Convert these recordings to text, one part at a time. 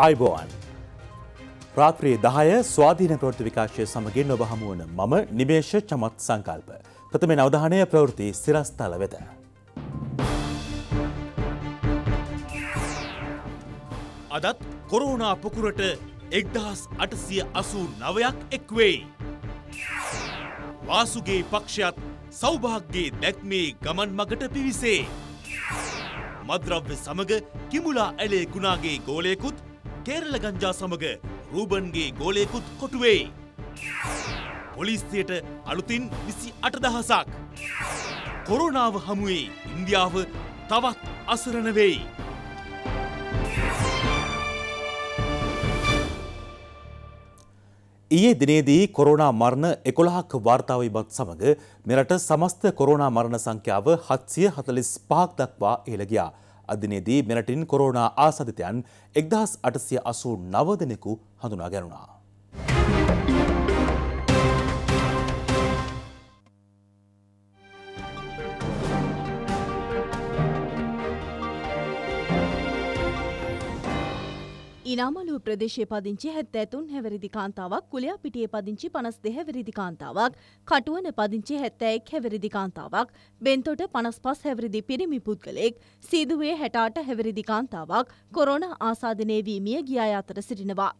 අයිබෝවන් රාත්‍රයේ දහය ස්වාධීන ප්‍රෘති විකාශය සමගින් ඔබ හමුවන මම නිමේශ චමත් සංකල්ප ප්‍රථම අවධානය ප්‍රවෘති සිරස්ථල වෙත. අදත් කොරෝනා පොකුරට එක්දහස් අටසිය අසූ නවයක් එක්වෙයි. වාසුගේ පක්ෂයත් සෞභාග්ගේ දැක්මේ ගමන් මගට පිවිසේ. මද්‍රව්‍ය සමග කිමුලා ඇලේ ගුණාගේ ගෝලයකුත් කේරළ ගංජා සමග රූබන්ගේ ගෝලයකුත් කොටුවෙයි. පොලිස්තියට අලුතින් විසි අටදහසක්. කොරුණාව හමුවේ ඉන්දියාව තවත් අසරණ වෙයි. ඊයේ දිනේදී කොරෝනා මරණ 11ක් වාර්තා වීමත් සමග මෙරට සමස්ත කොරෝනා මරණ සංඛ්‍යාව 745ක් දක්වා ඉහළ ගියා. අධිනේදී මෙරටින් කොරෝනා ආසධිතයන් එක්දහස් අටසිය අසූ නවදනෙකු හඳුනා ගැනුණා. ඉනාමලු ප්‍රදේශය පදිංචි හැත්තෑතුන් හැවරිදි කාන්තාවක් කුලයා පිටිය පදිංචි පනස් දෙහැවරිදි කාන්තාවක් කටුවන පදිංචි හැත්තෑෙක් හැවරිදි කාන්තාවක් බෙන්තොට පනස් පස් හැවරිදි පිරිමි පුද්ගලෙක් සීදුවේ හැටාට හැවරිදි කාන්තාවක් කොරෝන ආසාධනය වීමිය ගියා අතර සිටිනවා.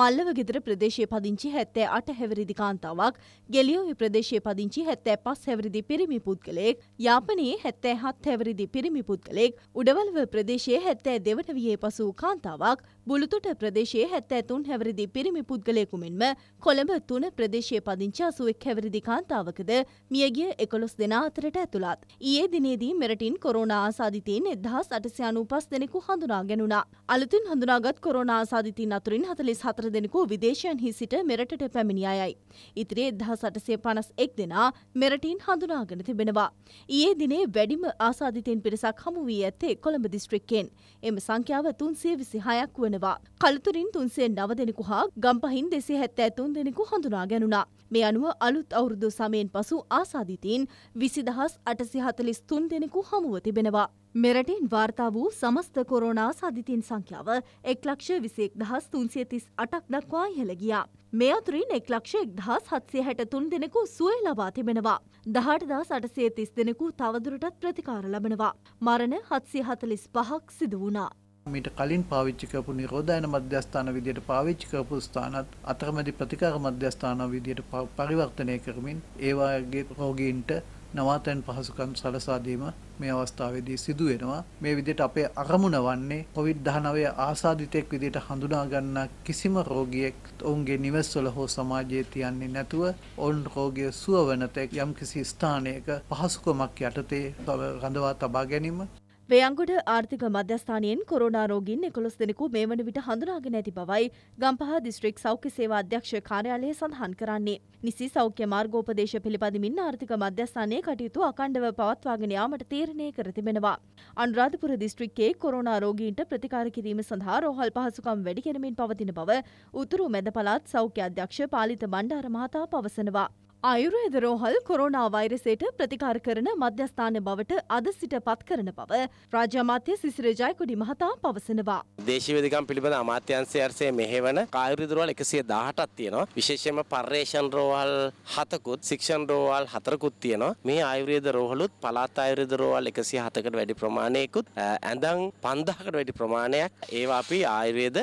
මල්ලව ගෙදර ප්‍රදේශය පදිංචි හැත්තෑ අට හැවරිදි කාන්තාවක් ගෙලියෝහි ප්‍රදේශය පදිංචි හැත්තෑ පස් හැවරිදි පිරිමි පුද්ගලෙක් යාපනයේ හැත්තෑ හත් හැවරිදි පිරිමි පුද්ගලෙක් උඩවල්ව ප්‍රදේශයේ හැත්තෑ දෙවටවියේ පසූ කාන්තාවක් බුළුතුට ප්‍රදේශයේ හැත්ත ඇතුන් හැවරදි පිරිමි පුද්ගලයකු මෙන්ම කොළඹ තුන ප්‍රදේශය පදිංචාසුවෙක් හැවරදි කාන්තාවකද මියගිය එකොළොස් දෙනා අතරට ඇතුළත්. ඊයේ දිනේදී මෙරටින් කොරෝනා ආසාධිතීන් එදහස් අටසියානු පස් දෙනෙකු හඳුනා ගැනුණා. අලුතින් හඳුනාගත් කොරෝනා ආසාධිතීන් අතුරින් හතලිස් හතර දෙනෙකු විදේශයන් හි සිට මෙරටට පැමිණි අයයි. ඉතිරි එදහස් අටසය පනස් එක් දෙනා මෙරටින් හඳුනාගෙන තිබෙනවා. ඊයේ දිනේ වැඩිම ආසාධිතීන් පිරිසක් හමු වී ඇත්තේ කොළඹ දිස්ත්‍රික්කෙන්. එම සංඛ්‍යාව තුන්සිය විසිහයක් වන ගන්නවා. කලතුරින් තුන්සේ නව දෙනෙකු හා ගම්පහින් දෙසේ හැත්තෑ තුන් දෙනෙකු හඳුනා ගැනුණා. මේ අනුව අලුත් අවුරුදු සමයෙන් පසු ආසාධිතීන් විසිදහස් අටසිහතලිස් තුන් දෙනෙකු හමුව තිබෙනවා. මෙරටින් වාර්තා වූ සමස්ත කොරෝනා සාධිතීන් සංඛ්‍යාව එක් ලක්ෂ විසේක් දහස් තුන්සිය තිස් අටක් දක්වා ඉහළගියා. මේ අතුරින් එක් ලක්ෂ එක් දහස් හත්සේ හැට තුන් දෙනෙකු සුවය ලබා තිබෙනවා. දහට දහස් අටසේ තිස් දෙනෙකු තවදුරටත් ප්‍රතිකාර ලබනවා. මරණ හත්සේ හතලිස් පහක් සිදු වුණා. මීට කලින් පාවිච්චි කරපු නිරෝධායන මධ්‍යස්ථාන විදියට පාවිච්චි කරපු ස්ථානත් අතරමැදි ප්‍රතිකාර මධ්‍යස්ථාන විදියට පරිවර්තනය කරමින් ඒ වාගේ රෝගීන්ට නවාතැන් පහසුකම් සලසා දීම මේ අවස්ථාවේදී සිදු වෙනවා. මේ විදිහට අපේ අරමුණ වන්නේ COVID-19 ආසාදිතෙක් විදිහට හඳුනා ගන්න කිසිම රෝගියෙක් ඔවුන්ගේ නිවෙස්වල හෝ සමාජයේ තියන්නේ නැතුව ඔවුන් රෝගිය සුව වෙනතෙක් යම්කිසි ස්ථානයක පහසුකමක් යටතේ රඳවා තබා ගැනීම වේයන්ගොඩ ආර්ථික මධ්‍යස්ථානයෙන් කොරෝනා රෝගීන් එකොළොස් දෙනෙකු මේ වන විට හඳුනාගෙන ඇති බවයි ගම්පහ දිස්ත්‍රික් සෞඛ්‍ය සේවා අධ්‍යක්ෂ කාර්යාලය සඳහන් කරන්නේ. නිසි සෞඛ්‍ය මාර්ගෝපදේශ පිළිපදිමින් ආර්ථික මධ්‍යස්ථානයේ කටයුතු අකණ්ඩව පවත්වාගෙන යාමට තීරණය කර තිබෙනවා. අනුරාධපුර දිස්ත්‍රික්කයේ කොරෝනා රෝගීන්ට ප්‍රතිකාර කිරීම සඳහා රෝහල් පහසුකම් වැඩි කරමින් පවතින බව උතුරු මැද පළාත් සෞඛ්‍ය අධ්‍යක්ෂ පාලිත බණ්ඩාර මහතා පවසනවා. අයුරේද රෝහල් කොරෝනා වෛරසයට ප්‍රතිකාර කරන මධ්‍යස්ථාන බවට අද සිට පත් කරන බව රාජ්‍ය අමාත්‍ය සිසිර ජයකොඩි මහතා පවසනවා. දේශීය වෙදකම් පිළිබඳ අමාත්‍යාංශය අර්ථයේ මෙහෙවන ආයුර්වේද රෝහල් 118ක් තියෙනවා. විශේෂයෙන්ම පර්යේෂණ රෝහල් 7කුත්, ශික්ෂණ රෝහල් 4කුත් තියෙනවා. මේ ආයුර්වේද රෝහලුත් පළාත් ආයුර්වේද රෝහල් 107කට වැඩි ප්‍රමාණයකුත් ඇඳන් 5000කට වැඩි ප්‍රමාණයක් ඒවා අපි ආයුර්වේද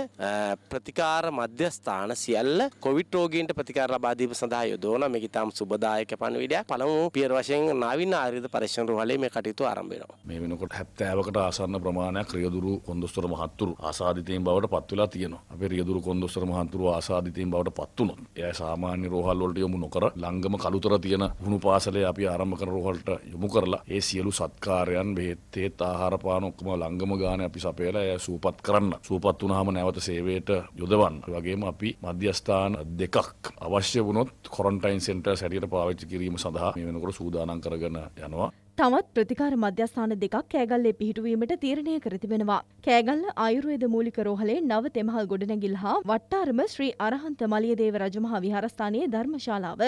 ප්‍රතිකාර මධ්‍යස්ථාන සියල්ල කොවිඩ් රෝගීන්ට ප්‍රතිකාර ලබා දීම සඳහා යොදවන මේක ඉතාම සුබදායක පණවිඩයක් පළමු පියර වශයෙන් නාවින ආයුර්වේද පරීක්ෂණ රෝහලේ මේ කටයුතු ආරම්භ වෙනවා. මේ වෙනකොට 70කට ආසන්න ප්‍රමාණයක් රියදුරු කොන්දොස්තර මහත්තුරු ආසාදිතයින් බවට පත් වෙලා තියෙනවා. අපේ රියදුරු කොන්දොස්තර මහත්තුරු ආසාදිතයින් බවට පත් වුණොත් එයා සාමාන්‍ය රෝහල් වලට යොමු නොකර ලංගම කලුතර තියෙන වුණු පාසලේ අපි ආරම්භ කරන රෝහලට යොමු කරලා ඒ සියලු සත්කාරයන් බෙහෙත් ඒත් ආහාර පාන ඔක්කොම ලංගම ගානේ අපි සපයලා එයා සූපත් කරන්න. සූපත් වුණාම නැවත සේවයට යොදවන්න. ඒ වගේම අපි මධ්‍යස්ථාන දෙකක් අවශ්‍ය වුණොත් කොරන්ටයින් සෙන්ටර් සැටියට පාවිච්චි කිරීම සඳහා මේ වෙනකොට සූදානම් කරගෙන යනවා. තවත් ප්‍රතිකාර මධ්‍යස්ථාන දෙකක් කෑගල්ලේ පිහිටුවීමට තීරණය කර තිබෙනවා. කෑගල්ල ආයුර්වේද මූලික රෝහලේ නව තෙමහල් ගොඩනැගිල්ල හා වට්ටාරම ශ්‍රී අරහන්ත මලියදේව රජමහා විහාරස්ථානයේ ධර්මශාලාව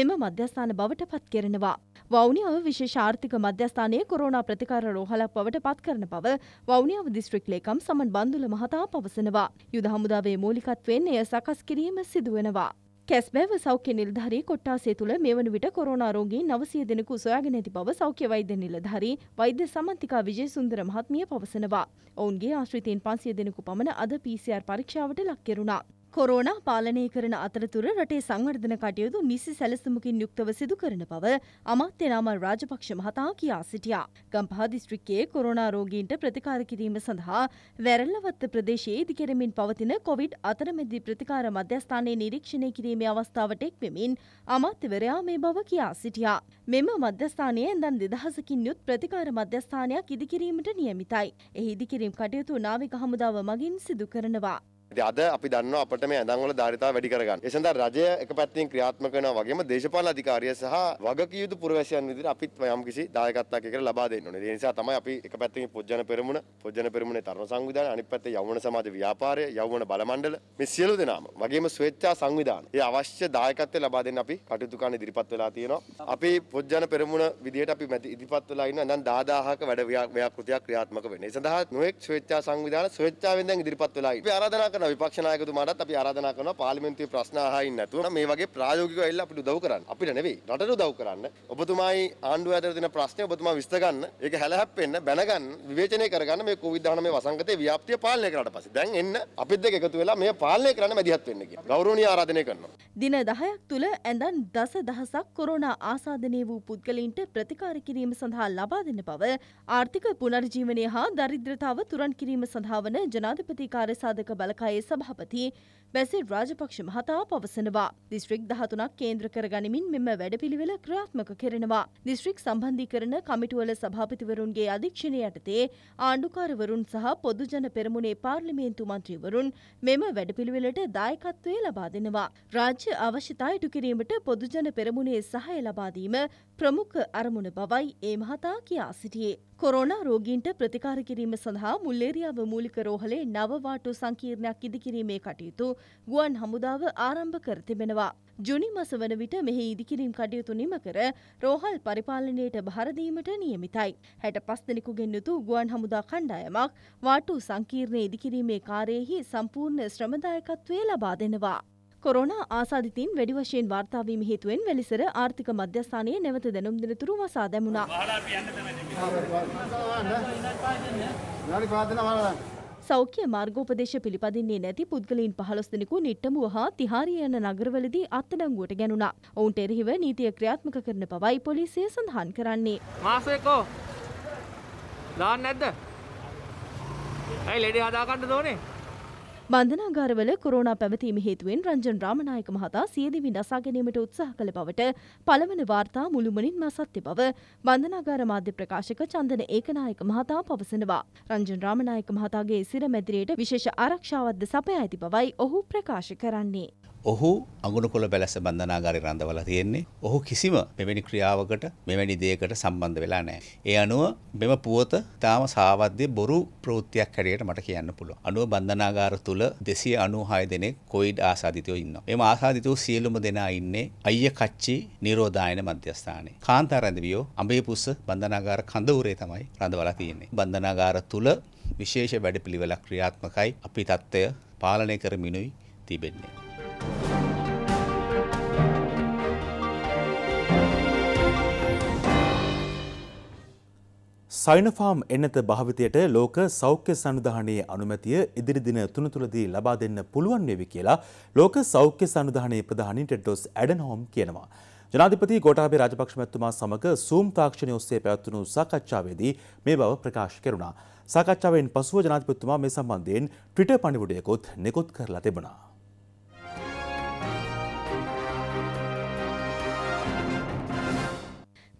මෙම මධ්‍යස්ථාන බවට පත් කරනවා. වෞනියාව විශේෂ ආර්ථික මධ්‍යස්ථානයේ කොරෝනා ප්‍රතිකාර රෝහලක් බවට පත් කරන බව වෞනියාව දිස්ත්‍රික් ලේකම් සමන් බන්දුල මහතා පවසනවා. යුද හමුදාවේ මූලිකත්වයෙන් එය සකස් කිරීම සිදුවෙනවා. කැස්බෑව සෞඛ්‍ය නිලධාරී කොට්ටාසේ තුළ මෙවන විට කොරෝනා රෝගීන් නවසිය දෙනෙකු සොයාගෙන ඇති බව සෞඛ්‍ය වෛද්‍ය නිලධාරී වෛද්‍ය සමන්තිකා විජේසුන්දර මහත්මිය පවසනවා. ඔවුන්ගේ ආශ්‍රිතයින් 500 දෙනෙකු පමණ අද PCR පරීක්ෂාවට ලක් කෙරුණා. කොරෝනා පාලනය කරන අතරතුර රටේ සංවර්ධන කටයුතු නිසි සැලසුමකින් යුක්තව සිදු කරන බව අමාත්‍ය නාමල් රාජපක්ෂ මහතා කියා සිටියා. ගම්පහ දිස්ත්‍රික්කයේ කොරෝනා රෝගීන්ට ප්‍රතිකාර කිරීම සඳහා වැරැල්ලවත්ත ප්‍රදේශයේ ඉදිකෙරමින් පවතින කොවිඩ් අතරමැදි ප්‍රතිකාර මධ්‍යස්ථානයේ නිරීක්ෂණය කිරීමේ අවස්ථාවට එක්වෙමින් අමාත්‍යවරයා මේ බව කියා සිටියා. මෙම මධ්‍යස්ථානයේ ඇඳන් දෙදහසකින් යුත් ප්‍රතිකාර මධ්‍යස්ථානයක් ඉදිකිරීමට නියමිතයි. එහි ඉදිකිරීම් කටයුතු නාවික හමුදාව මගින් සිදු කරනවා. ඉතින් අද අපි දන්නවා අපිට මේ ඇඳන්වල ධාරිතාව වැඩි කරගන්න. ඒ සඳහා රජය එක පැත්තකින් ක්‍රියාත්මක වෙනවා වගේම දේශපාලන අධිකාරිය සහ වගකිය යුතු පුරවැසියන් විදිහට අපිත් යම්කිසි දායකත්වයක් එකට ලබා දෙන්න ඕනේ. ඒ නිසා තමයි අපි එක පැත්තකින් පොජ්ජන පෙරමුණ, පොජ්ජන පෙරමුණේ තරුණ සංවිධානය, අනිත් පැත්තේ යෞවන සමාජ ව්‍යාපාරය, යෞවන බල මණ්ඩල මේ සියලු දෙනාම වගේම ස්වේච්ඡා සංවිධාන. ඒ අවශ්‍ය දායකත්වය ලබා දෙන්න අපි කටයුතු කරන ඉදිරිපත් වෙලා තියෙනවා. අපි පොජ්ජන පෙරමුණ විදිහට අපි ඉදිරිපත් වෙලා ඉන්නවා. දැන් 10000ක වැඩ ව්‍යාපෘතියක් ක්‍රියාත්මක වෙන්නේ. ඒ සඳහා නොඑක් ස්වේච්ඡා සංවිධාන ස්වේච්ඡාවෙන් දැන් ඉදිරිපත් වෙලා ඉන්නේ. අපි ආරාධනා කරන කරන විපක්ෂ නායකතුමාටත් අපි ආරාධනා කරනවා පාර්ලිමේන්තුවේ ප්‍රශ්න අහයින් නැතුව මේ වගේ ප්‍රායෝගිකව ඇවිල්ලා අපිට උදව් කරන්න. අපිට නෙවෙයි රටට උදව් කරන්න. ඔබතුමායි ආණ්ඩුව ඇතුළේ තියෙන ප්‍රශ්නේ ඔබතුමා විස්තර ගන්න. ඒක හැලහැප්පෙන්න, බැනගන්න, විවේචනය කරගන්න මේ COVID-19 වසංගතයේ ව්‍යාප්තිය පාලනය කරාට පස්සේ. දැන් එන්න අපිත් දෙක එකතු වෙලා මේ පාලනය කරන්න මැදිහත් වෙන්න කියලා. ගෞරවණීය ආරාධනය කරනවා. දින 10ක් තුල ඇඳන් දස දහසක් කොරෝනා ආසාදනය වූ පුද්ගලයින්ට ප්‍රතිකාර කිරීම සඳහා ලබා දෙන බව ආර්ථික පුනර්ජීවනය හා දරිද්‍රතාව තුරන් කිරීම සඳහා වන ජනාධිපති කාර්යසාධක බලකායේ सभापति බැසිල් රාජපක්ෂ මහතා පවසනවා. දිස්ත්‍රික් 13ක් කේන්ද්‍ර කරගනිමින් මෙම වැඩපිළිවෙල ක්‍රියාත්මක කරනවා. දිස්ත්‍රික් සම්බන්ධීකරණ කමිටුවල සභාපතිවරුන්ගේ අධීක්ෂණය යටතේ ආණ්ඩුකාරවරුන් සහ පොදුජන පෙරමුණේ පාර්ලිමේන්තු මන්ත්‍රීවරුන් මෙම වැඩපිළිවෙලට දායකත්වය ලබා දෙනවා. රාජ්‍ය අවශ්‍යතා ඉටු කිරීමට පොදුජන පෙරමුණේ සහය ලබාදීම ප්‍රමුඛ අරමුණ බවයි ඒ මහතා කියා සිටියේ. කොරෝනා රෝගීන්ට ප්‍රතිකාර කිරීම සඳහා මුල්ලේරියාව මූලික රෝහලේ නව වාටු සංකීර්ණයක් ඉදිකිරීමේ කටයුතු ගුවන් හමුදාව ආරම්භ කර තිබෙනවා. ජුනි මස වන විට මෙහි ඉදිකිරීම් කටයුතු නිම කර රෝහල් පරිපාලනයට භාරදීමට නියමිතයි. හැට පස්දෙනෙකුගෙන් යුතු ගුවන් හමුදා කණ්ඩායමක් වාටු සංකීර්ණය ඉදිකිරීමේ කාරයෙහි සම්පූර්ණ ශ්‍රමදායකත්වය ලබා දෙනවා. කොරෝණ ආසාධිතින් වැඩි වශයෙන් වාර්තාාවීම හේතුවෙන් වෙලිසර ආර්ථික මධ්‍යස්ථානය නැවත දැනුම් දෙනතුරු වසා දැමුණා. සෞඛ්‍ය මාර්ගෝපදේශ පිළිපදින්නේ නැති පුද්ගලයින් පහළොස් දෙනෙකු නිට්ටමුව හා තිහාරිය යන නගරවලදී අත්අඩංගුවට ගැනුණා. ඔවුන්ට එරෙහිව නීතිය ක්‍රියාත්මක කරන බවයි පොලිසිය සඳහන් කරන්නේ. මාසෙකෝ දාන්න නැද්ද? ඇයි ලෙඩේ හදාගන්න ඕනේ? බන්ධනාගාරවල කොරෝනා පැවතීම හේතුවෙන් රංජන් රාමනායක මහතා සියදිවි නසා ගැනීමට උත්සාහ කළ බවට පළවන වාර්තා මුළුමනින්ම අසත්‍ය බව බන්ධනාගාර මාධ්‍ය ප්‍රකාශක චන්දන ඒකනායක මහතා පවසනවා. රංජන් රාමනායක මහතාගේ සිර මැදිරියට විශේෂ ආරක්ෂාවක්ද සපයා ඇති බවයි ඔහු ප්‍රකාශ කරන්නේ. ඔහු අගුණකොළ පැලැස්ස බන්ධනාගාරය රඳවලා තියෙන්නේ. ඔහු කිසිම මෙවැනි ක්‍රියාවකට මෙවැනි දෙයකට සම්බන්ධ වෙලා නැහැ. ඒ අනුව මෙම පුවත තාම සාවද්‍ය බොරු ප්‍රවෘත්තියක් හැටියට මට කියන්න පුළුවන්. අනුව බන්ධනාගාර තුල 296 දෙනෙක් කොවිඩ් ආසාදිතයෝ ඉන්නවා. එම ආසාදිතයෝ සියලුම දෙනා ඉන්නේ අයිය කච්චි නිරෝධායන මධ්‍යස්ථානයේ. කාන්තා රැඳවියෝ අඹේපුස්ස බන්ධනාගාර කඳවුරේ තමයි රඳවලා තියෙන්නේ. බන්ධනාගාර තුල විශේෂ වැඩපිළිවෙලක් ක්‍රියාත්මකයි. අපි தත්ත්වය පාලනය කරමිනුයි තිබෙන්නේ. සයිනෆාම් එන්නත භාවිතයට ලෝක සෞඛ්‍ය සනුධානයේ අනුමැතිය ඉදිරිදින තුන තුළදී ලබා දෙන්න පුළුවන් වෙවි කියලා ලෝක සෞඛ්‍ය සනුධානයේ ප්‍රධානී ටෙඩ්ඩොස් ඇඩන්හෝම් කියනවා. ජනාධිපති ගෝටාබේ රාජපක්ෂ මැතිතුමා සමග සූම් තාක්ෂණය ඔස්සේ පැවැත්වුණු සාකච්ඡාවේදී මේ බව ප්‍රකාශ කෙරුණා. සාකච්ඡාවෙන් පසුව ජනාධිපතිතුමා මේ සම්බන්ධයෙන් ට්විටර් පණිවුඩයකොත් නිකුත් කරලා තිබුණා.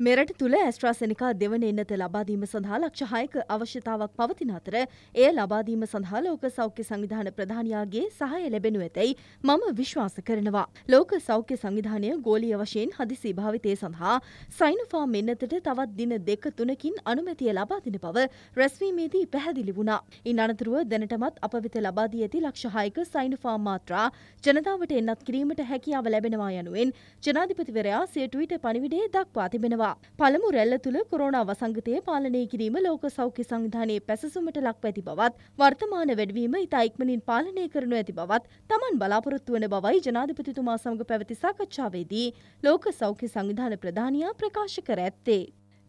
මෙරට තුළ ඇස්ට්‍රාසනිකා දෙවන එන්නත ලබාදීම සඳහා ලක්ෂහයක අවශ්‍යතාවක් පවතින අතර එය ලබාදීම සඳහා ලෝක සෞඛ්‍ය සංවිධාන ප්‍රධානයාගේ සහය ලැබෙනු ඇතැයි මම විශ්වාස කරනවා. ලෝක සෞඛ්‍ය සංවිධානය ගෝලිය වශයෙන් හදිසි භාවිතය සඳහා සයිනුෆා මෙන්නතට තවත් දින දෙක තුනකින් අනුමැතිය ලබාදින බව රැස්වීමේදී පැහැදිලි වුණා. ඉන් අනතුරුව දැනටමත් අප වෙත ලබාදී ඇති ලක්ෂහයක සයිනුෆා මාත්‍රා ජනතාවට එන්නත් කිරීමට හැකියාව ලැබෙනවා යනුවෙන් ජනාධිපතිවරයා සිය ට්විට පණිවිඩයේ දක්වා තිබෙනවා. සිටිනවා. පළමු රැල්ල තුළ කොරෝනා වසංගතය පාලනය කිරීම ලෝක සෞඛ්‍ය සංවිධානයේ පැසසුමට ලක්ව ඇති බවත් වර්තමාන වැඩවීම ඉතා ඉක්මනින් පාලනය කරනු ඇති බවත් තමන් බලාපොරොත්තු වන බවයි ජනාධිපතිතුමා සමග පැවති සාකච්ඡාවේදී ලෝක සෞඛ්‍ය සංවිධාන ප්‍රධානියා ප්‍රකාශ කර ඇත්තේ.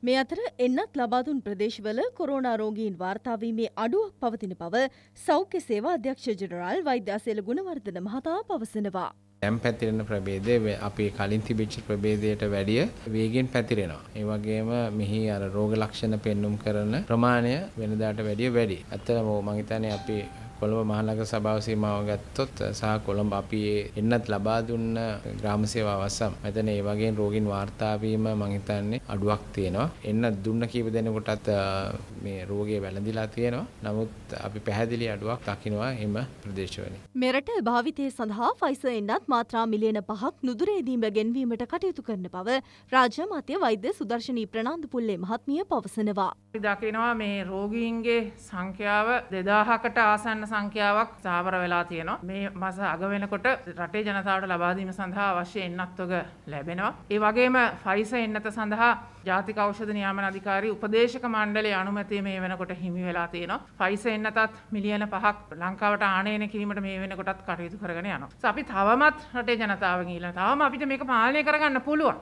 මේ අතර එන්නත් ලබාදුන් ප්‍රදේශවල කොරෝනා රෝගීන් වාර්තාාවීමේ අඩුවක් පවතින බව සෞඛ්‍ය සේවා අධ්‍යක්ෂ ජනරාල් වෛද්‍යාසේල ගුණවර්ධන මහතා පවසනවා. දැන් පැතිරෙන ප්‍රභේදය අපේ කලින් තිබිච්ච ප්‍රභේදයට වැඩිය වේගෙන් පැතිරෙනවා. ඒ වගේම මෙහි අර රෝග ලක්ෂණ පෙන්눔 කරන ප්‍රමාණය වෙනදාට වැඩිය වැඩි. ඇත්තටම මම හිතන්නේ අපි කොළඹ මහනගර සභාව සීමාව ගත්තොත් සහ කොළඹ අපි එන්නත් ලබා දුන්න ග්‍රාම සේවා අවසම් මෙතන ඒ වගේ රෝගීන් වාර්තා වීම මම හිතන්නේ අඩුවක් තියෙනවා. එන්න දුන්න කීප දෙනෙකුටත් මේ රෝගය වැළඳිලා තියෙනවා. නමුත් අපි පැහැදිලි අඩුවක් දකිනවා එම ප්‍රදේශවල. මෙරට භාවිතය සඳහා ෆයිසර් එන්නත් මාත්‍රා මිලියන 5ක් නුදුරේදීම ගෙන්වීමට කටයුතු කරන බව රාජ්‍ය මතය වෛද්‍ය සුදර්ශනී ප්‍රනාන්දු පුල්ලේ මහත්මිය පවසනවා. දකිනවා මේ රෝගීන්ගේ සංඛ්‍යාව 2000කට ආසන්න සංඛ්‍යාවක් සාවර වෙලා තියෙනවා. මේ මස අග වෙනකොට රටේ ජනතාවට ලබා දීම සඳහා අවශ්‍ය එන්නත්වක ලැබෙනවා. ඒ වගේම ෆයිස එන්නත සඳහා ජාතික ඖෂධ නියාමන අධිකාරී උපදේශක මණ්ඩලයේ අනුමැතිය මේ වෙනකොට හිමි වෙලා තියෙනවා. ෆයිස එන්නතත් මිලියන 5ක් ලංකාවට ආනයනය කිරීමට මේ වෙනකොටත් කටයුතු කරගෙන යනවා. අපි තවමත් රටේ ජනතාවගෙන් ඉල්ලන තවම අපිට මේක පාලනය කරගන්න පුළුවන්.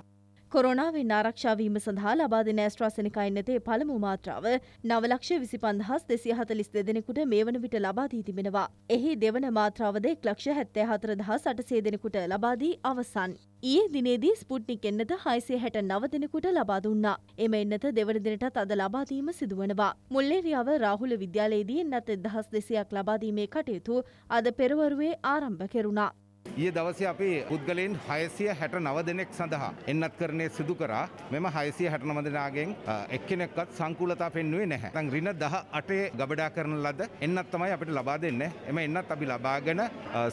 කොරෝනාවෙන් ආරක්ෂාවීම සඳහා ලබා දෙන ඇස්ට්‍රාසෙනකා එන්නතේ පළමු මාත්‍රාව නවලක්ෂ විසි පන්දහස් දෙසිය හතලිස් දෙදෙනෙකුට මේ වන විට ලබා දී තිබෙනවා. එහි දෙවන මාත්‍රාවද එක් ලක්ෂ හැත්තෑ හතර දහස් අටසේ දෙනෙකුට ලබා දී අවසන්. ඊයේ දිනේදී ස්පුට්නික් එන්නත හයිසේ හැට නව දෙනෙකුට ලබා දුන්නා. එම එන්නත දෙවන දිනටත් අද ලබාදීම සිදුවනවා. මුල්ලේරියාව රාහුල විද්‍යාලයේදී එන්නත් දහස් දෙසයක් ලබාදීමේ කටයුතු අද පෙරවරුවේ ආරම්භ කෙරුණා. ඊයේ දවසේ අපි පුද්ගලයන් 669 දෙනෙක් සඳහා එන්නත්කරණය සිදු කරා. මෙම 669 දෙනාගෙන් එක්කෙනෙක්වත් සංකූලතා පෙන්වුවේ නැහැ. නැත්නම් ඍණ 18 ගබඩා කරන ලද එන්නත් තමයි අපිට ලබා දෙන්නේ. එම එන්නත් අපි ලබාගෙන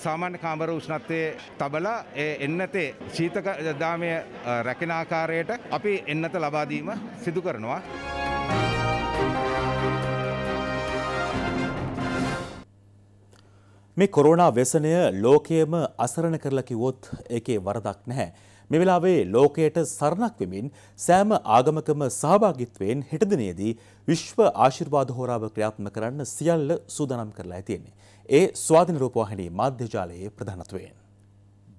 සාමාන්‍ය කාමර උෂ්ණත්වයේ තබලා ඒ එන්නතේ ශීතක දාමය රැකෙන ආකාරයට අපි එන්නත ලබා දීම සිදු කරනවා. මේ කොරෝනා ව්‍යසනය ලෝකයේම අසරණ කරලා කිව්වොත් ඒකේ වරදක් නැහැ. මේ වෙලාවේ ලෝකයට සරණක් වෙමින් සෑම ආගමකම සහභාගිත්වයෙන් හෙට දිනේදී විශ්ව ආශිර්වාද හෝරාව ක්‍රියාත්මක කරන්න සියල්ල සූදානම් කරලා තියෙන්නේ. ඒ ස්වාධීන රූපවාහිනී මාධ්‍ය ජාලයේ ප්‍රධානත්වයෙන්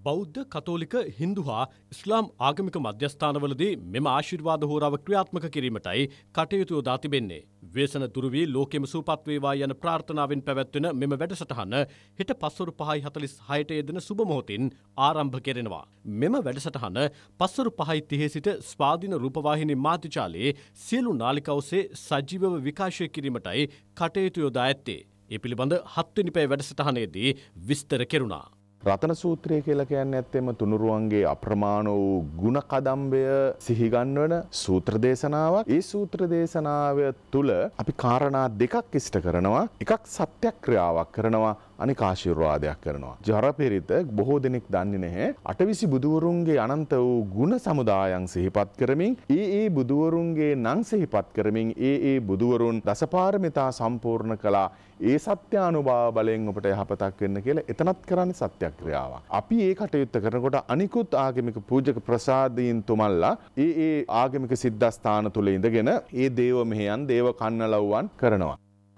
බෞද්ධ කතෝලික හින්දු හා ඉස්ලාම් ආගමික මධ්‍යස්ථානවලදී මෙම ආශිර්වාද හෝරාව ක්‍රියාත්මක කිරීමටයි කටයුතු යොදා තිබෙන්නේ. වේසන දුරුවී ලෝකෙම සූපත් වේවා යන ප්‍රාර්ථනාවෙන් පැවැත්වෙන මෙම වැඩසටහන හෙට පස්වරු 5:46ට යෙදෙන සුබ මොහොතින් ආරම්භ කෙරෙනවා. මෙම වැඩසටහන පස්වරු 5:30 සිට ස්වාධීන රූපවාහිනී මාධ්‍යජාලයේ සියලු නාලිකා ඔස්සේ සජීවව විකාශය කිරීමටයි කටයුතු යොදා ඇත්තේ. ඒ පිළිබඳ 7 වෙනි පැය වැඩසටහනේදී විස්තර කෙරුණා. රතන සූත්‍රය කියලා කියන්නේ ඇත්තෙම තුනුරුවන්ගේ අප්‍රමාණ වූ ಗುಣ කදම්බය සිහිගන්වන සූත්‍ර දේශනාවක්. ඒ සූත්‍ර දේශනාව තුළ අපි කාරණා දෙකක් ඉෂ්ට කරනවා. එකක් සත්‍යක්‍රියාවක් කරනවා අනික ආශිර්වාදයක් කරනවා. ජරපෙරිත බොහෝ දෙනෙක් දන්නේ නැහැ. අටවිසි බුදුවරුන්ගේ අනන්ත වූ ಗುಣ සමුදායන් සිහිපත් කරමින්, ඒ ඒ බුදුවරුන්ගේ නම් සිහිපත් කරමින්, ඒ ඒ බුදුවරුන් දසපාරමිතා සම්පූර්ණ කළා. ඒ සත්‍යානුභාව බලයෙන් ඔබට යහපතක් වෙන්න කියලා එතනත් කරන්නේ සත්‍යක්‍රියාවක්. අපි ඒ කටයුත්ත කරනකොට අනිකුත් ආගමික පූජක ප්‍රසාදීන් තුමල්ලා ඒ ඒ ආගමික සිද්ධස්ථාන තුල ඉඳගෙන ඒ දේව මෙහෙයන් දේව කන්නලව්වන් කරනවා.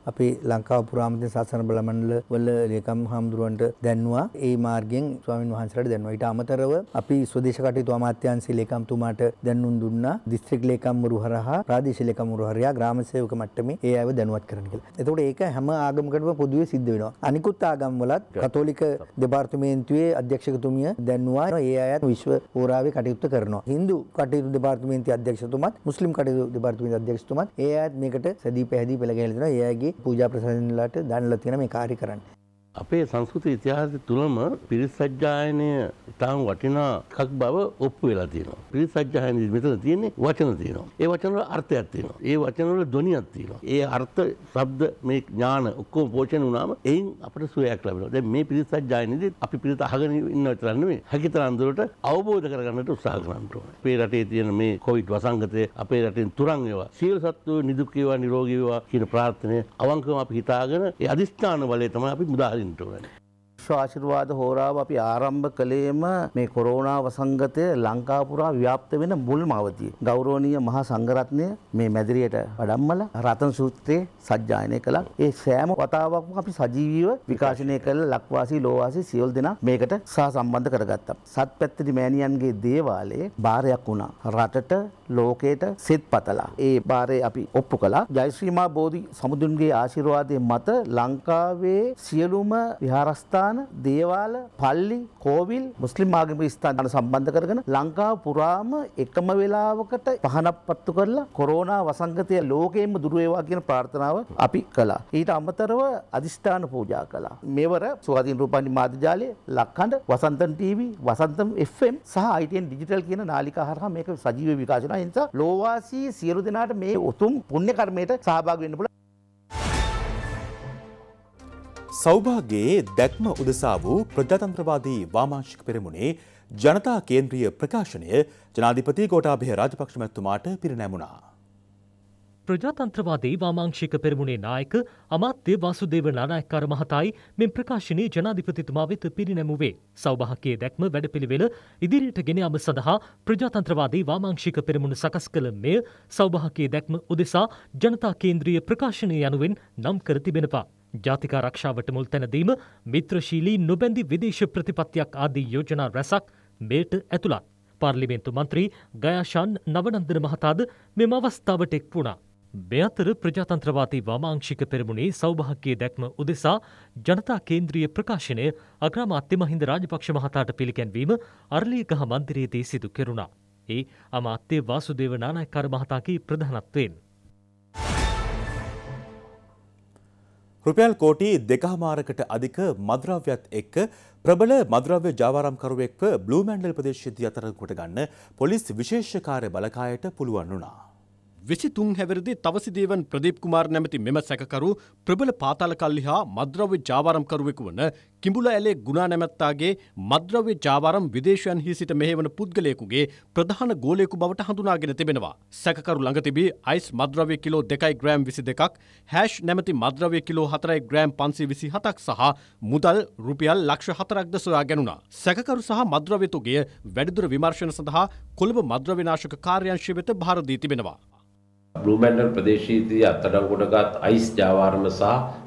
අපේ ලංකාව පුරාමතින් සසන බලමණ්ඩල වල ලේකම් හාමුදුරුවන්ට දැන්වා ඒ මාර්ගෙන් ස්වාමින් වහන්සේලාට දැන්වා. ඊට අමතරව අපි ස්වදේශ කටයුතු අමාත්‍යාංශයේ ලේකම්තුමාට දැනුම් දුන්නා. දිස්ත්‍රික් ලේකම්වරු හරහා ප්‍රාදේශීය ලේකම්වරු හරහා ග්‍රාම සේවක මට්ටමේ ඒ අයව දැනුවත් කරන්න කියලා. එතකොට ඒක හැම ආගමකටම පොදුවේ සිද්ධ වෙනවා. අනිකුත් ආගම් වලත් කතෝලික දෙපාර්තමේන්තුවේ අධ්‍යක්ෂකතුමිය දැන්වා ඒ අයත් විශ්ව හෝරාවේ කටයුතු කරනවා. හින්දු කටයුතු දෙපාර්තමේන්තුවේ අධ්‍යක්ෂතුමත් මුස්ලිම් කටයුතු දෙපාර්තමේන්තුවේ අධ්‍යක්ෂතුමත් ඒ අයත් මේකට සැදී පැහැදී පෙළ ගැහිලා දෙනවා. ඒ අයගේ පූජා ප්‍රසන්නලාට දැනලා තියෙන මේ කාර්ය කරන්න. අපේ සංස්කෘති ඉතිහාස තුළම පිරිසජ්ජායනය තාම වටිනා කක් බව ඔප්පු වෙලා තියෙනවා. පිරිසජ්ජායන මෙතන තියෙන්නේ වචන තියෙනවා. ඒ වචනවල අර්ථයක් තියෙනවා. ඒ වචනවල ධ්වනියක් තියෙනවා. ඒ අර්ථ, ශබ්ද, මේ ඥාන ඔක්කොම පෝෂණය වුණාම එයින් අපට සුවයක් ලැබෙනවා. දැන් මේ පිරිසජ්ජායනයේදී අපි පිරිස අහගෙන ඉන්න විතර නෙමෙයි, හැකිතරම් දුරට අවබෝධ කරගන්නට උත්සාහ කරන්න ඕනේ. අපේ රටේ තියෙන මේ කොවිඩ් වසංගතය, අපේ රටෙන් තුරන් ඒවා, සියලු සත්ත්වෝ නිදුක් වේවා, නිරෝගී වේවා කියන ප්‍රාර්ථනය අවංකවම අපි හිතාගෙන ඒ අදිස්ථාන වලේ තමයි අපි මුදා into it. විශ්ව ආශිර්වාද හෝරාව අපි ආරම්භ කළේම මේ කොරෝනා වසංගතය ලංකාව පුරා ව්‍යාප්ත වෙන මුල්ම අවධියේ ගෞරවනීය මහා සංඝරත්නය මේ මැදිරියට වඩම්මලා රතන සූත්‍රයේ සජ්ජායනය කළා. ඒ සෑම වතාවක්ම අපි සජීවීව විකාශනය කළ ලක්වාසී ලෝවාසී සියලු දෙනා මේකට සහසම්බන්ධ කරගත්තා. සත්පැත්තේ මෑණියන්ගේ දේවාලයේ බාරයක් වුණා. රටට ලෝකයට සෙත් පතලා. ඒ බාරේ අපි ඔප්පු කළා. ජයශ්‍රීමා බෝධි සමුදුන්ගේ ආශිර්වාදය මත ලංකාවේ සියලුම විහාරස්ථාන දේවාල, පල්ලි, කෝවිල් මුස්ලිම් ආගමික ස්ථාන සම්බන්ධ කරගෙන ලංකාව පුරාම එකම වේලාවකට පහනක් පත්තු කරලා කොරෝනා වසංගතය ලෝකෙම දුර වේවා කියන ප්‍රාර්ථනාව අපි කළා. ඊට අමතරව අදිෂ්ඨාන පූජා කළා. මෙවර සුවාදීන් රූපాయని මාධ්‍ය ජාලය, ලක්කඳ, වසන්තම් TV, වසන්තම් FM සහ ITN Digital කියන නාලිකා හරහා මේක සජීව විකාශනය. ඒ නිසා ලෝවාසී සියලු දෙනාට මේ උතුම් පුණ්‍ය කර්මයට සහභාගී වෙන්න පුළුවන්. සෞභාගයේ දැක්ම උදෙසා වූ ප්‍රජාතන්ත්‍රවාදී වාමාංශික පෙරමුණේ ජනතා කේන්ද්‍රීය ප්‍රකාශනය ජනාධිපති ගෝඨාභය රාජපක්ෂ මැතිතුමාට පිරිනැමුණා. ප්‍රජාතන්ත්‍රවාදී වාමාංශික පෙරමුණේ නායක අමාත්‍ය වාසුදේව නානායක්කාර මහතායි මෙම ප්‍රකාශනයේ ජනාධිපතිතුමා වෙත පිරිනැමුවේ. සෞභාගයේ දැක්ම වැඩපිළිවෙල ඉදිරියට ගෙන යාම සඳහා ප්‍රජාතන්ත්‍රවාදී වාමාංශික පෙරමුණ සකස් කළ මෙය සෞභාගයේ දැක්ම උදෙසා ජනතා කේන්ද්‍රීය ප්‍රකාශනය යනුවෙන් නම් කර තිබෙනවා. ජාතික ආරක්ෂාවට මුල් තැනදීම මිත්‍රශීලී නොබැඳි විදේශ ප්‍රතිපත්තියක් ආදී යෝජනා රැසක් මෙයට ඇතුළත්. පාර්ලිමේන්තු මන්ත්‍රී ගයාෂන් නවනන්දන මහතාද මෙම අවස්ථාවට එක් වුණා. මේ අතර ප්‍රජාතන්ත්‍රවාදී වාමාංශික පෙරමුණේ සෞභාග්‍යයේ දැක්ම උදෙසා ජනතා කේන්ද්‍රීය ප්‍රකාශනය අග්‍රාමාත්‍ය මහින්ද රාජපක්ෂ මහතාට පිළිගැන්වීම අරලියගහ මන්දිරයේදී සිදු කෙරුණා. ඒ අමාත්‍ය වාසුදේව නානායක්කාර මහතාගේ ප්‍රධානත්වයෙන් රුපියල් කෝටි දෙකහමාරකට අධික මද්‍රව්‍යත් එක්ක ප්‍රබල මද්‍රව්‍ය ජාවාරම්කරුවෙක්ව බ්ලූමැන්ඩල් ප්‍රදේශයේදී අතරගොට ගන්න පොලිස් විශේෂ කාර්ය බලකායට පුළුවන් වුණා. විසිතුන් හැවරදි තවසිදේවන් ප්‍රදීප් කුමාර් නැමති මෙම සැකරු ප්‍රබල පාතාල කල්ලි හා මද්‍රව්‍ය ජාවාරම්කරුවෙකු වන කිඹුල ඇලේ ගුණා නැමැත්තාගේ මද්‍රව්‍ය ජාවාරම් විදේශයන් හි සිට මෙහෙවන පුද්ගලයෙකුගේ ප්‍රධාන ගෝලයෙකු බවට හඳුනාගෙන තිබෙනවා. සැකරු ළඟ තිබී අයිස් මද්‍රව්‍ය කිලෝ දෙකයි ග්‍රෑම් විසි දෙකක් හැෂ් නැමති මද්‍රව්‍ය කිලෝ හතරයි ග්‍රෑම් පන්සේ විසි හතක් සහ මුදල් රුපියල් ලක්ෂ හතරක්ද සොයා ගැනුණා. සැකරු සහ මද්‍රව්‍යතුගේ වැඩිදුර විමර්ශන සඳහා කොළඹ මද්‍රවිනාශක කාර්යංශය වෙත භාරදී තිබෙනවා. බ්ලූමැන්ඩල් ප්‍රදේශයේදී අත්අඩංගුවට ගත් අයිස් ජාවාරම සහ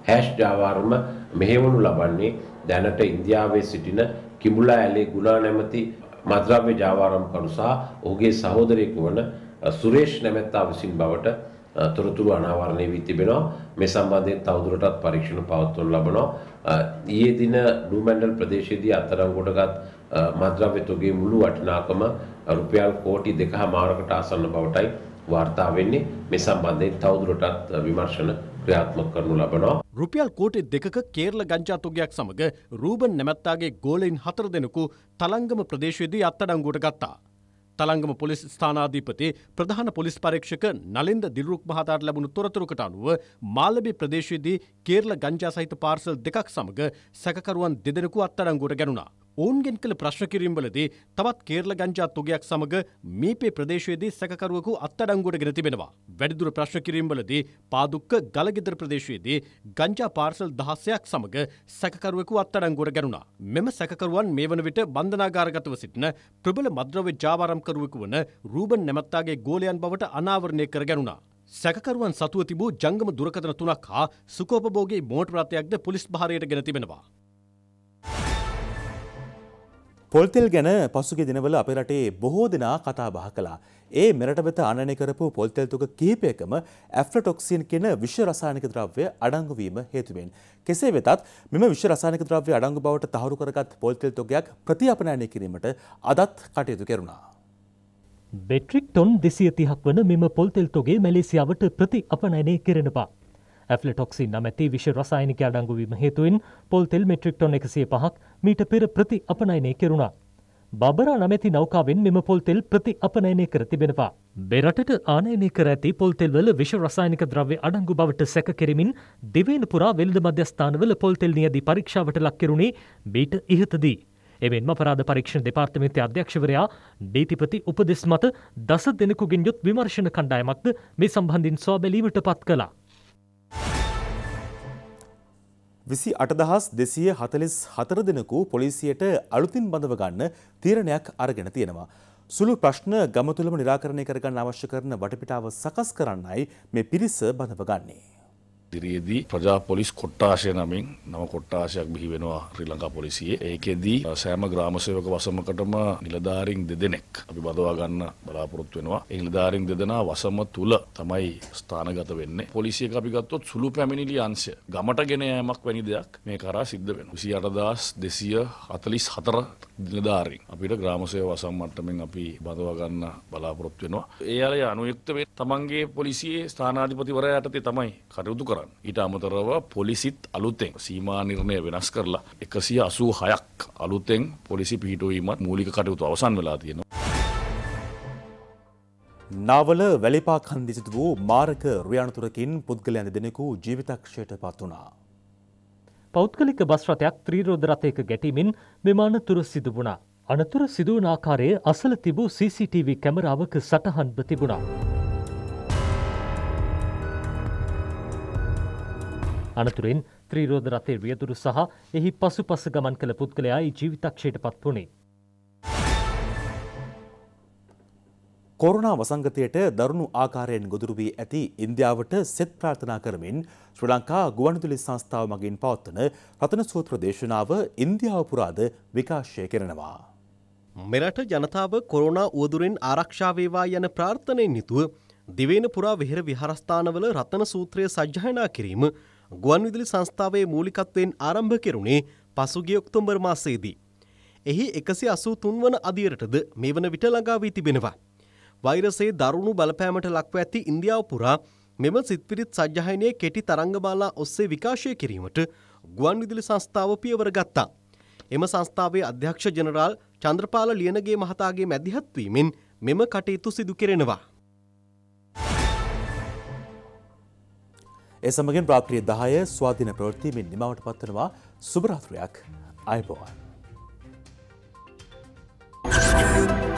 හැෂ් ජාවාරම මෙහෙවනු ලබන්නේ දැනට ඉන්දියාවේ සිටින කිඹුලා ඇලේ ගුණා නැමැති මද්‍රව්‍ය ජාවාරම් කරු සහ ඔහුගේ සහෝදරයෙකු වන සුරේෂ් නැමැත්තා විසින් බවට තොරතුරු අනාවරණය වී තිබෙනවා මේ සම්බන්ධයෙන් තවදුරටත් පරීක්ෂණ පවත්වනු ලබනවා ඊයේ දින බ්ලූමැන්ඩල් ප්‍රදේශයේදී අත්අඩංගුවට ගත් මද්‍රව්‍ය තොගේ මුළු වටිනාකම රුපියල් කෝටි 2.5කට ආසන්න බවටයි වාර්තා වෙන්නේ මේ සම්බන්ධයෙන් තවදුරටත් විමර්ශන ක්‍රියාත්මක කරනු ලබනවා. රුපියල් කෝටි දෙකක කේරල ගංජා තොගයක් සමග රූබන් නැමැත්තාගේ ගෝලයින් හතර දෙනෙකු තලංගම ප්‍රදේශයේදී අත්අඩංගුවට ගත්තා. තලංගම පොලිස් ස්ථානාධීපති ප්‍රධාන පොලිස් පරීක්ෂක නලින්ද දිල්රුක් මහතාට ලැබුණු තොරතුරකට අනුව මාලබි ප්‍රදේශයේදී කේරල ගංජා සහිත පාර්සල් දෙකක් සමග සැකකරුවන් දෙදෙනෙකු අත්අඩංගුවට ගැනුණා. ඔවුන්ගෙන් කළ ප්‍රශ්න කිරීම්වලදී තවත් කේරළ ගංජා තුගයක් සමග මීපේ ප්‍රදේශයේදී සැකකරුවෙකු අත්අඩංගුවට ගෙන තිබෙනවා. වැඩිදුර ප්‍රශ්න කිරීම්වලදී පාදුක්ක ගලගෙදර ප්‍රදේශයේදී ගංජා පාර්සල් 16ක් සමග සැකකරුවෙකු අත්අඩංගුවට ගැනුණා. මෙම සැකකරුවන් මේ වන විට බන්ධනාගාරගතව සිටින ප්‍රබල මද්‍රව්‍ය ජාවාරම්කරුවෙකු වන රූබන් නැමත්තාගේ ගෝලයන් බවට අනාවරණය කර ගැනුණා. සැකකරුවන් සතුව තිබූ ජංගම දුරකථන තුනක් හා සුකෝපභෝගී මෝටර් රථයක්ද පොලිස් භාරයට ගෙන තිබෙනවා. පොල්තෙල් ගැන පසුගේ දිනවල අපේ රටේ බොහෝ දෙනා කතා බහ කළා. ඒ මෙරට වෙත අනනය කරපු පොල්තෙල් තුක කීපයකම ඇෆ්ලටොක්සින් කියන විෂ රසායනික ද්‍රව්‍ය අඩංගු වීම හේතුවෙන්. කෙසේ වෙතත් මෙම විෂ රසායනික ද්‍රව්‍ය අඩංගු බවට තහවුරු කරගත් පොල්තෙල් තොගයක් ප්‍රතිඅපනයනය කිරීමට අදත් කටයුතු කෙරුණා. මෙට්‍රික් ටොන් දෙසිය තිහක් වන මෙම පොල්තෙල් තොගේ මැලේසියාවට ප්‍රති අපනයනය කරනවා. ඇෆලටොක්සින් නැමැති විශ රසායනික අඩංගුවීම හේතුවෙන් පොල් තෙල් මෙට්‍රික්ටොන් එකසිය පහක් මීට පෙර ප්‍රති අපනයනය කෙරුණා. බබරා නැමැති නෞකාවෙන් මෙම පොල්තෙල් ප්‍රති අපනයනය කර තිබෙනවා. බෙරටට ආනයනය කර ඇති පොල්තෙල්වල විශ රසායනික ද්‍රව්‍ය අඩංගු බවට සැක කෙරමින් දෙවෙන පුරා වෙළඳ මධ්‍යස්ථානවල පොල්තෙල් නියදී පරීක්ෂාවට ලක් කෙරුණේ මීට ඉහතදී. එමෙන්ම පරාධ පරීක්ෂණ දෙපාර්තමේන්ති අධ්‍යක්ෂවරයා නීතිපති උපදෙස් මත දස දෙනෙකුගෙන් යුත් විමර්ශන කණ්ඩායමක්ද මේ සම්බන්ධින් සොබැලීමට පත් කලා. විසි අටදහස් දෙසිය හතලිස් හතර දෙනකු පොලිසියට අලුතින් බඳව ගන්න තීරණයක් අරගෙන තියෙනවා. සුළු ප්‍රශ්න ගමතුළම නිරාකරණය කරගන්න අවශ්‍ය කරන වටපිටාව සකස් කරන්නයි මේ පිරිස බඳව ගන්නේ. දිරියේදී ප්‍රජා පොලිස් කොට්ටාශය නමින් නම කොට්ටාශයක් බිහි වෙනවා ශ්‍රී ලංකා පොලිසියේ. ඒකෙදී සෑම ග්‍රාම සේවක වසමකටම නිලධාරීන් දෙදෙනෙක් අපි බදවා ගන්න බලාපොරොත්තු වෙනවා. ඒ නිලධාරීන් දෙදෙනා වසම තුල තමයි ස්ථානගත වෙන්නේ. පොලිසිය අපි ගත්තොත් සුළු පැමිණිලි අංශය ගමට ගෙන යාමක් වැනි දෙයක් මේ කරා සිද්ධ වෙනවා. 28244 නිලධාරීන් අපිට ග්‍රාම සේවක වසම් මට්ටමින් අපි බදවා ගන්න බලාපොරොත්තු වෙනවා. ඒ අය අනුයුක්ත වේ තමන්ගේ පොලිසියේ ස්ථානාධිපතිවරයා යටතේ තමයි කටයුතු කරන්නේ. ඊට අමතරව පොලිසිත් අලුතෙන් සීමා නිර්ණය වෙනස් කරලා එකසිය අසූ හයක් අලුතෙන් පොලිසි පිහිටුවීමත් මූලික කටයුතු අවසන් වෙලා තියෙනවා. නාවල වැලිපා කන්දි සිදු වූ මාරක රුවයනතුරකින් පුද්ගලයන් දෙනෙකු ජීවිතක්ෂයට පත් වුණා. පෞද්ගලික බස් රථයක් ත්‍රීරෝධ රථයක ගැටීමෙන් මෙමානතුර සිදු වුණා. අනතුර සිදුවන ආකාරයේ අසල තිබූ CCTV කැමරාවක සටහන්ව තිබුණා. අනතුරෙන් ත්‍රීරෝධ රථය රියදුරු සහ එහි පසු පස ගමන් කළ පුද්ගලයායි ජීවිතක්ෂයට පත් වුණේ. කොරුණා වසංගතයට දරුණු ආකාරයෙන් ගොදුරු වී ඇති ඉන්දියාවට සෙත් ප්‍රාර්ථනා කරමින් ශ්‍රී ලංකා ගුවන්විදුලි සංස්ථාව මගින් පවත්වන රතන සූත්‍ර දේශනාව ඉන්දියාව පුරාද විකාශය කරනවා. මෙරට ජනතාව කොරුණා උවදුරෙන් ආරක්ෂාවේවා යන ප්‍රාර්ථනයෙන් යුතුව දිවේන පුරා විහෙර විහාරස්ථානවල රතන සූත්‍රය සජ්ජායනා කිරීම ගුවන්විදුලි සංස්ථාවේ මූලිකත්වයෙන් ආරම්භ කෙරුණේ පසුගිය ඔක්තෝබර් මාසයේදී. එහි 183 වන අදියරටද මේ වන විට ළඟා වී තිබෙනවා. වෛරසයේ දරුණු බලපෑමට ලක්ව ඇති ඉන්දියාව පුරා මෙම සිත්පිරිත් සජ්ජායනයේ කෙටි තරංගමාලා ඔස්සේ විකාශය කිරීමට ගුවන්විදුලි සංස්ථාව පියවර ගත්තා. එම සංස්ථාවේ අධ්‍යක්ෂ ජනරාල් චන්ද්‍රපාල ලියනගේ මහතාගේ මැදිහත්වීමෙන් මෙම කටයුතු සිදු කෙරෙනවා. ඒ සමගින් රාත්‍රිය දහය ස්වාධීන ප්‍රවෘත්තිමින් නිමවට පත්වනවා සුභරාත්‍රයක් අයිබෝවන්. Thank you.